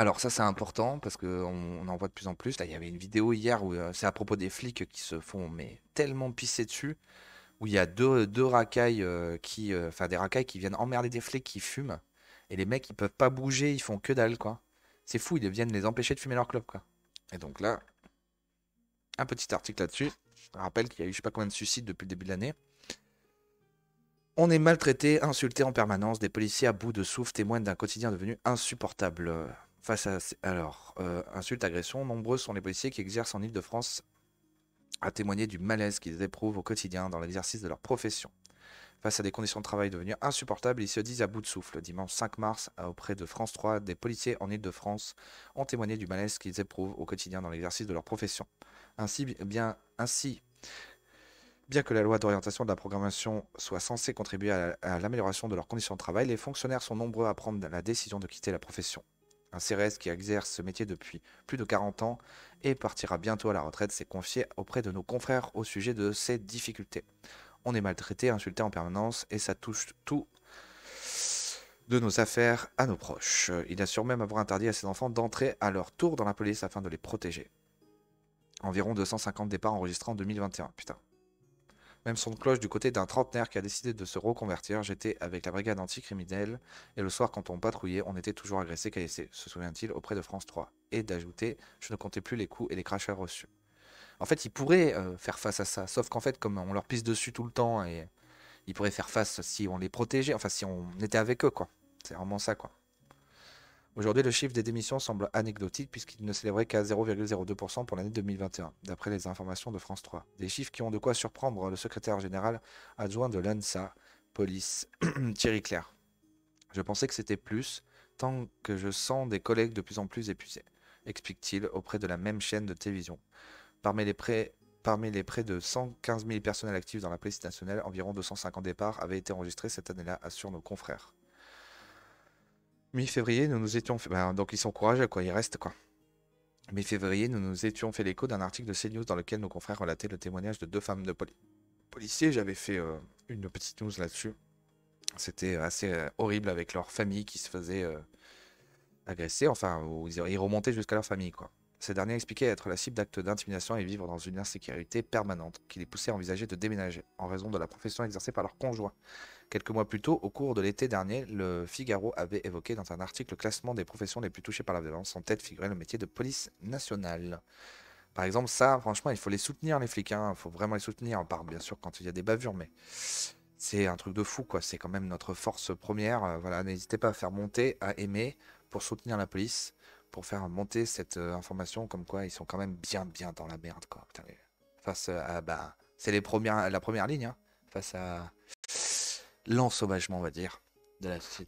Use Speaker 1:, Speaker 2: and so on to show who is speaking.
Speaker 1: Alors ça c'est important parce qu'on on en voit de plus en plus. Là il y avait une vidéo hier où euh, c'est à propos des flics qui se font mais tellement pisser dessus où il y a deux, deux racailles euh, qui euh, enfin des racailles qui viennent emmerder des flics qui fument et les mecs ils peuvent pas bouger, ils font que dalle quoi. C'est fou, ils viennent les empêcher de fumer leur club quoi. Et donc là un petit article là-dessus. Je rappelle qu'il y a eu je sais pas combien de suicides depuis le début de l'année. On est maltraité, insulté en permanence, des policiers à bout de souffle témoignent d'un quotidien devenu insupportable. Face à. Alors, euh, insultes agressions, agressions, nombreux sont les policiers qui exercent en Ile-de-France à témoigner du malaise qu'ils éprouvent au quotidien dans l'exercice de leur profession. Face à des conditions de travail devenues insupportables, ils se disent à bout de souffle. Dimanche 5 mars, auprès de France 3, des policiers en Ile-de-France ont témoigné du malaise qu'ils éprouvent au quotidien dans l'exercice de leur profession. Ainsi, bien, ainsi, bien que la loi d'orientation de la programmation soit censée contribuer à l'amélioration de leurs conditions de travail, les fonctionnaires sont nombreux à prendre la décision de quitter la profession. Un CRS qui exerce ce métier depuis plus de 40 ans et partira bientôt à la retraite s'est confié auprès de nos confrères au sujet de ses difficultés. On est maltraité, insulté en permanence et ça touche tout de nos affaires à nos proches. Il assure même avoir interdit à ses enfants d'entrer à leur tour dans la police afin de les protéger. Environ 250 départs enregistrés en 2021. Putain, même son de cloche du côté d'un trentenaire qui a décidé de se reconvertir. J'étais avec la brigade anticriminelle et le soir, quand on patrouillait, on était toujours agressé, caillessé, se souvient-il, auprès de France 3. Et d'ajouter, je ne comptais plus les coups et les crachats reçus. En fait, ils pourraient euh, faire face à ça, sauf qu'en fait, comme on leur pisse dessus tout le temps, et ils pourraient faire face si on les protégeait, enfin si on était avec eux, quoi. C'est vraiment ça, quoi. Aujourd'hui, le chiffre des démissions semble anecdotique puisqu'il ne célébrait qu'à 0,02% pour l'année 2021, d'après les informations de France 3. Des chiffres qui ont de quoi surprendre le secrétaire général adjoint de l'ANSA, police, Thierry Claire. Je pensais que c'était plus, tant que je sens des collègues de plus en plus épuisés, explique-t-il auprès de la même chaîne de télévision. Parmi les Parmi les près de 115 000 personnels actifs dans la police nationale, environ 250 départs avaient été enregistrés cette année-là, sur nos confrères. Mi-février, nous nous étions fait... Ben, donc ils quoi, ils restent, quoi. Mi-février, nous nous étions fait l'écho d'un article de CNews dans lequel nos confrères relataient le témoignage de deux femmes de policiers. J'avais fait euh, une petite news là-dessus. C'était euh, assez euh, horrible avec leur famille qui se faisait agresser, enfin, ils remontaient jusqu'à leur famille, quoi. Ces derniers expliquaient être la cible d'actes d'intimidation et vivre dans une insécurité permanente qui les poussait à envisager de déménager en raison de la profession exercée par leur conjoint. Quelques mois plus tôt, au cours de l'été dernier, le Figaro avait évoqué dans un article le classement des professions les plus touchées par la violence. En tête figurait le métier de police nationale. Par exemple, ça, franchement, il faut les soutenir, les flics. Il hein. faut vraiment les soutenir, part bien sûr quand il y a des bavures, mais c'est un truc de fou, quoi. C'est quand même notre force première. Euh, voilà, n'hésitez pas à faire monter, à aimer, pour soutenir la police, pour faire monter cette euh, information comme quoi ils sont quand même bien, bien dans la merde, quoi. Putain, face à, bah, c'est les premières, la première ligne, hein. face à l'ensauvagement, on va dire, de la société.